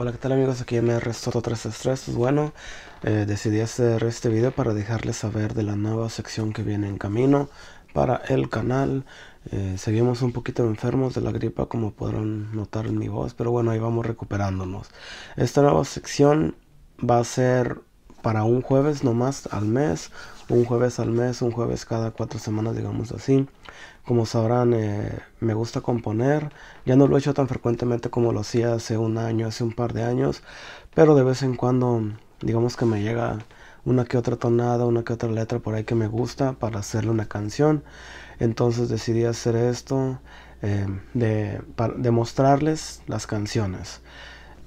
Hola, ¿qué tal amigos? Aquí MR restado 3 Pues bueno, eh, decidí hacer este video para dejarles saber de la nueva sección que viene en camino para el canal. Eh, seguimos un poquito enfermos de la gripa, como podrán notar en mi voz, pero bueno, ahí vamos recuperándonos. Esta nueva sección va a ser para un jueves nomás al mes, un jueves al mes, un jueves cada cuatro semanas, digamos así. Como sabrán, eh, me gusta componer, ya no lo he hecho tan frecuentemente como lo hacía hace un año, hace un par de años, pero de vez en cuando, digamos que me llega una que otra tonada, una que otra letra por ahí que me gusta para hacerle una canción. Entonces decidí hacer esto eh, de, mostrarles las canciones.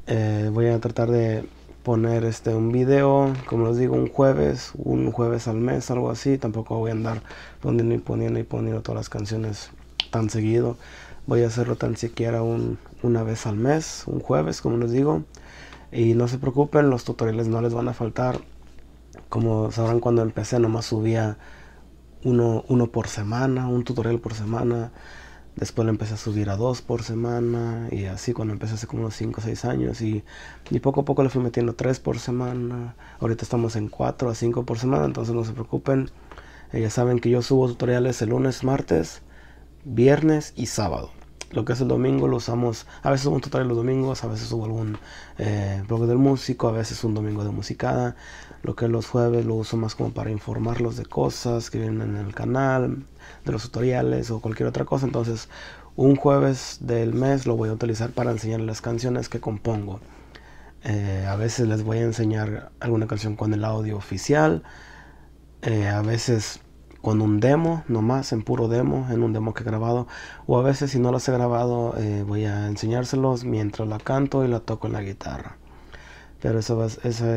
Eh, voy a tratar de poner este un video, como les digo, un jueves, un jueves al mes, algo así. Tampoco voy a andar poniendo y poniendo y poniendo todas las canciones tan seguido. Voy a hacerlo tan siquiera un, una vez al mes, un jueves, como les digo. Y no se preocupen, los tutoriales no les van a faltar. Como sabrán, cuando empecé nomás subía uno, uno por semana, un tutorial por semana. Después lo empecé a subir a dos por semana y así cuando empecé hace como unos 5 o 6 años y, poco a poco le fui metiendo tres por semana. Ahorita estamos en 4 a 5 por semana, entonces no se preocupen. Eh, ya saben que yo subo tutoriales el lunes, martes, viernes y sábado lo que es el domingo lo usamos, a veces un tutorial los domingos, a veces hubo algún eh, blog del músico, a veces un domingo de musicada, lo que es los jueves lo uso más como para informarlos de cosas que vienen en el canal, de los tutoriales o cualquier otra cosa, entonces un jueves del mes lo voy a utilizar para enseñarles las canciones que compongo. Eh, a veces les voy a enseñar alguna canción con el audio oficial, eh, a veces con un demo, nomás en puro demo, en un demo que he grabado. O a veces si no las he grabado, eh, voy a enseñárselos mientras la canto y la toco en la guitarra. Pero esa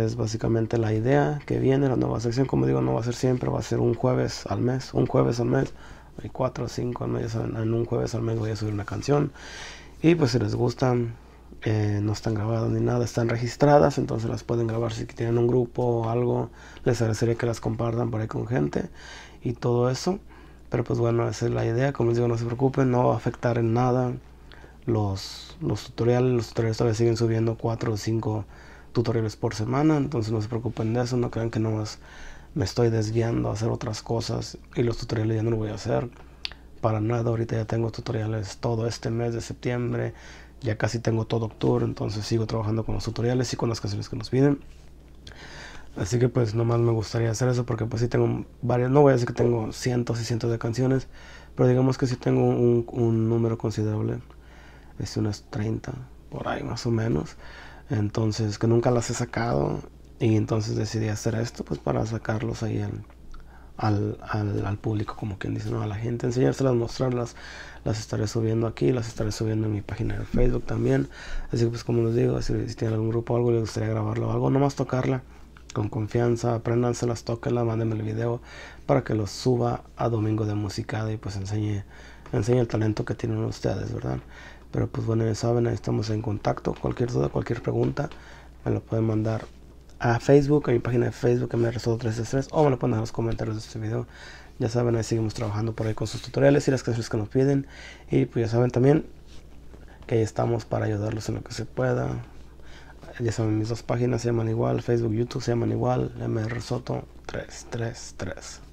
es básicamente la idea que viene, la nueva sección. Como digo, no va a ser siempre, va a ser un jueves al mes, un jueves al mes. Hay cuatro o cinco al en un jueves al mes voy a subir una canción. Y pues si les gustan, eh, no están grabadas ni nada, están registradas, entonces las pueden grabar si tienen un grupo o algo. Les agradecería que las compartan por ahí con gente y todo eso. Pero pues bueno, esa es la idea. Como les digo, no se preocupen, no va a afectar en nada los, los tutoriales. Los tutoriales todavía siguen subiendo 4 o 5 tutoriales por semana. Entonces no se preocupen de eso. No crean que no me estoy desviando a hacer otras cosas y los tutoriales ya no lo voy a hacer. Para nada, ahorita ya tengo tutoriales todo este mes de septiembre. Ya casi tengo todo octubre. Entonces sigo trabajando con los tutoriales y con las canciones que nos piden. Así que pues nomás me gustaría hacer eso porque pues sí tengo varias, no voy a decir que tengo cientos y cientos de canciones, pero digamos que sí tengo un, número considerable, es unas 30 por ahí más o menos, entonces que nunca las he sacado y entonces decidí hacer esto pues para sacarlos ahí al, al, al, público, como quien dice, ¿no? a la gente, enseñárselas, mostrarlas, las estaré subiendo aquí, las estaré subiendo en mi página de Facebook también, así que pues como les digo, si, si tienen algún grupo o algo, les gustaría grabarlo o algo, nomás tocarla con confianza, apréndanselas, la mándenme el video para que los suba a Domingo de Musicada y pues enseñe, el talento que tienen ustedes, ¿verdad? Pero pues bueno, ya saben, ahí estamos en contacto. Cualquier duda, cualquier pregunta, me lo pueden mandar a Facebook, a mi página de Facebook, MRSO363, o me lo pueden dejar en los comentarios de este video. Ya saben, ahí seguimos trabajando por ahí con sus tutoriales y las canciones que nos piden. Y pues ya saben también que ahí estamos para ayudarlos en lo que se pueda ya saben, mis dos páginas se llaman igual, Facebook, YouTube se llaman igual, MR Soto 333.